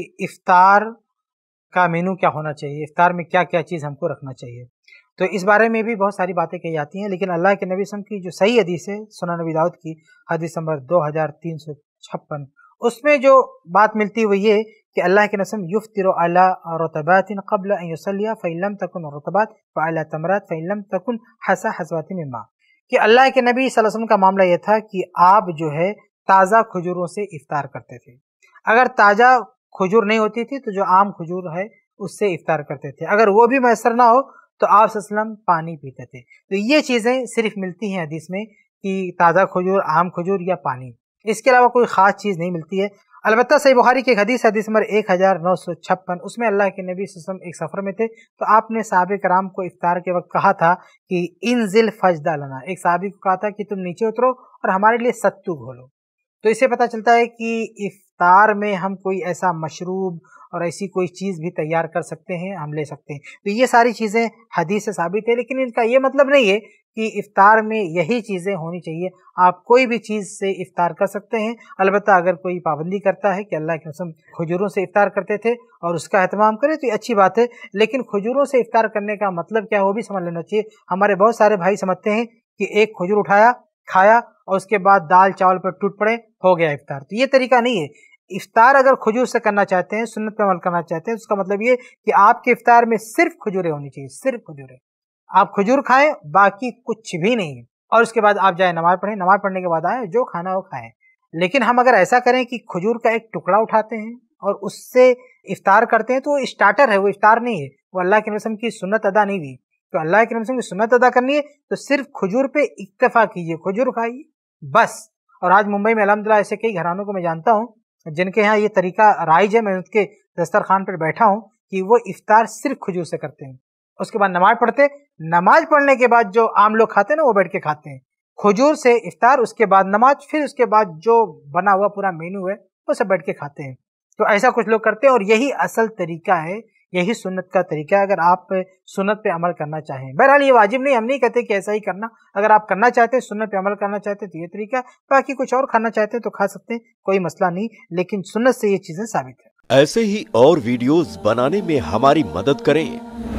इफ्तार का मेनू क्या होना चाहिए इफ्तार में क्या क्या चीज़ हमको रखना चाहिए तो इस बारे में भी बहुत सारी बातें कही जाती हैं लेकिन अल्लाह के नबी सम की जो सही हदीस है सोना नबी दाऊद की हदीस नंबर दो हज़ार तीन सौ छप्पन उसमें जो बात मिलती हुई ये कि अल्लाह के नसम तिर रतबात कबल यसलिया फ़ैलम तकन रतबात फ़ला तमरात फ़ैलम तकन हसा हसवात मम्मा कि अल्लाह के नबी वसम का मामला यह था कि आप जो है ताज़ा खजूरों से इफ़ार करते थे अगर ताज़ा खजूर नहीं होती थी तो जो आम खजूर है उससे इफ्तार करते थे अगर वो भी मैसर ना हो तो आप पानी पीते थे तो ये चीज़ें सिर्फ मिलती हैं हदीस में कि ताज़ा खजूर आम खजूर या पानी इसके अलावा कोई ख़ास चीज़ नहीं मिलती है अलबत् सही बुखारी की हदीस हदीस नंबर एक हज़ार नौ सौ छप्पन उसमें अल्लाह के नबी वसम एक सफ़र में थे तो आपने सहाब कराम को इफ्तार के वक्त कहा था कि इन जिल फजदा लना एक सहाबी को कहा था कि तुम नीचे उतरो और हमारे लिए सत्तू घोलो तो इससे पता चलता है कि तार में हम कोई ऐसा मशरूब और ऐसी कोई चीज़ भी तैयार कर सकते हैं हम ले सकते हैं तो ये सारी चीज़ें हदीस से साबित है लेकिन इनका ये मतलब नहीं है कि इफ़ार में यही चीज़ें होनी चाहिए आप कोई भी चीज़ से इफ़ार कर सकते हैं अलबत्त अगर कोई पाबंदी करता है कि अल्लाह के मौसम खजूरों से इफ़ार करते थे और उसका अहतमाम करें तो ये अच्छी बात है लेकिन खजूरों से इफ़ार करने का मतलब क्या है वो भी समझ लेना चाहिए हमारे बहुत सारे भाई समझते हैं कि एक खजूर उठाया खाया और उसके बाद दाल चावल पर टूट पड़े हो गया इफ्तार तो ये तरीका नहीं है इफ्तार अगर खजूर से करना चाहते हैं सुन्नत पर अमल करना चाहते हैं तो उसका मतलब ये कि आपके इफ्तार में सिर्फ खजूरें होनी चाहिए सिर्फ खजूरें आप खजूर खाएं बाकी कुछ भी नहीं और उसके बाद आप जाए नमाज पढ़ें नमाज पढ़ने के बाद आए जो खाना हो खाएं लेकिन हम अगर ऐसा करें कि खजूर का एक टुकड़ा उठाते हैं और उससे इफ्तार करते हैं तो स्टार्टर है वो इफ्तार नहीं है वो अल्लाह के रसम की सुन्नत अदा नहीं हुई तो अल्लाह के रमसम की सुन्नत अदा करनी है तो सिर्फ खजूर पे इक्तफा कीजिए खजूर खाइए बस और आज मुंबई में अलहमदिल्ला ऐसे कई घरानों को मैं जानता हूँ जिनके यहाँ ये तरीका राइज है मैं उनके दस्तरखान पर बैठा हूँ कि वो इफ्तार सिर्फ खजूर से करते हैं उसके बाद नमाज पढ़ते नमाज पढ़ने के बाद जो आम लोग खाते हैं ना वो बैठ के खाते हैं खजूर से इफ्तार उसके बाद नमाज फिर उसके बाद जो बना हुआ पूरा मेनू है वो सब बैठ के खाते हैं तो ऐसा कुछ लोग करते हैं और यही असल तरीका है यही सुन्नत का तरीका है अगर आप सुन्नत पे अमल करना चाहें बहरहाल ये वाजिब नहीं हम नहीं कहते कि ऐसा ही करना अगर आप करना चाहते हैं सुन्नत पे अमल करना चाहते हैं तो ये तरीका बाकी कुछ और खाना चाहते हैं तो खा सकते हैं कोई मसला नहीं लेकिन सुन्नत से ये चीज़ें साबित है ऐसे ही और वीडियोज़ बनाने में हमारी मदद करें